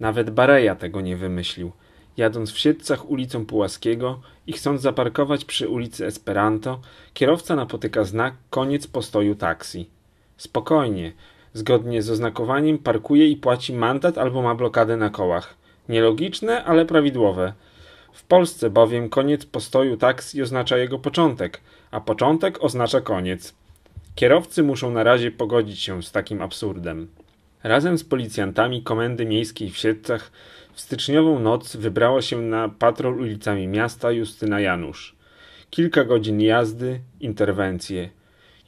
Nawet Bareja tego nie wymyślił. Jadąc w Siedcach ulicą Pułaskiego i chcąc zaparkować przy ulicy Esperanto, kierowca napotyka znak koniec postoju taksi. Spokojnie, zgodnie z oznakowaniem parkuje i płaci mandat albo ma blokadę na kołach. Nielogiczne, ale prawidłowe. W Polsce bowiem koniec postoju taksi oznacza jego początek, a początek oznacza koniec. Kierowcy muszą na razie pogodzić się z takim absurdem. Razem z policjantami Komendy Miejskiej w Siedcach w styczniową noc wybrała się na patrol ulicami miasta Justyna Janusz. Kilka godzin jazdy, interwencje.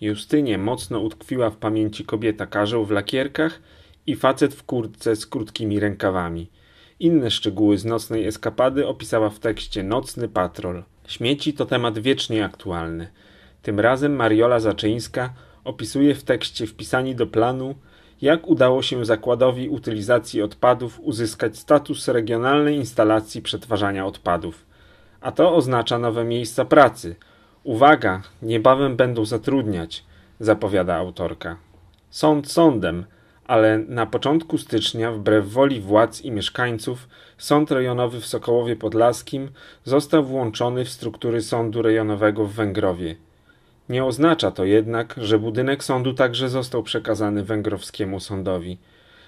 Justynie mocno utkwiła w pamięci kobieta karzeł w lakierkach i facet w kurtce z krótkimi rękawami. Inne szczegóły z nocnej eskapady opisała w tekście Nocny Patrol. Śmieci to temat wiecznie aktualny. Tym razem Mariola Zaczyńska opisuje w tekście wpisani do planu jak udało się Zakładowi Utylizacji Odpadów uzyskać status regionalnej instalacji przetwarzania odpadów. A to oznacza nowe miejsca pracy. Uwaga, niebawem będą zatrudniać, zapowiada autorka. Sąd sądem, ale na początku stycznia, wbrew woli władz i mieszkańców, Sąd Rejonowy w Sokołowie Podlaskim został włączony w struktury Sądu Rejonowego w Węgrowie – nie oznacza to jednak, że budynek sądu także został przekazany węgrowskiemu sądowi.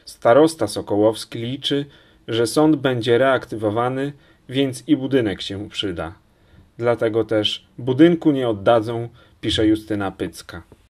Starosta Sokołowski liczy, że sąd będzie reaktywowany, więc i budynek się przyda. Dlatego też budynku nie oddadzą, pisze Justyna Pycka.